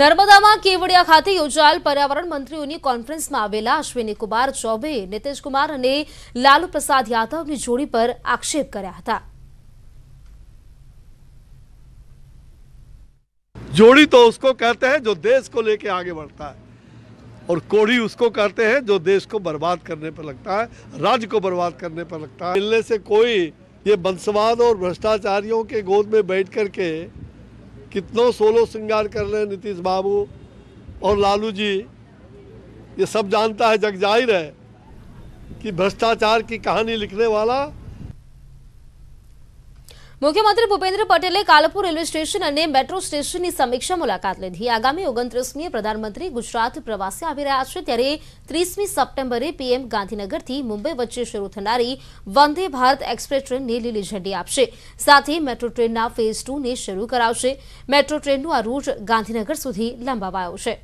નર્મદામાં केवड़िया खाते યોજાયેલ પર્યાવરણ મંત્રીઓની કોન્ફરન્સમાં આવેલા અશ્વિની कुमार चौबे નીતિશકુમાર कुमार लालू प्रसाद यादव की जोड़ी पर आक्षेप कर जोड़ी तो उसको कहते हैं जो देश को लेके आगे बढ़ता है और कोड़ी उसको कहते हैं जो देश को बर्बाद करने पर लगता है राज्य को बर्बाद करने पर लगता है मिलने से कोई ये वंशवाद और भ्रष्टाचारियों के गोद में बैठ करके कितनों सोलो श्रृंगार कर रहे हैं नीतीश बाबू और लालू जी ये सब जानता है जग जाहिर है कि भ्रष्टाचार की कहानी लिखने वाला મુખ્યમંત્રી ભૂપેન્દ્ર પટેલલે કાલપુર રેલવે સ્ટેશન અને મેટ્રો સ્ટેશનની સમીક્ષા મુલાકાત લેધી આગામી 29મી પ્રધાનમંત્રી ગુજરાત પ્રવાસી આવી રહ્યા છે ત્યારે 30મી સપ્ટેમ્બરે પીએમ ગાંધીનગરથી મુંબઈ વચ્ચે શરૂ થનારી વંદે ભારત એક્સપ્રેસ ટ્રેન ની લીલી ઝંડી આપશે સાથે મેટ્રો ટ્રેન ના ફેઝ 2 ને શરૂ કરાવશે મેટ્રો ટ્રેન નું આ રૂટ ગાંધીનગર સુધી લંબાવાયું છે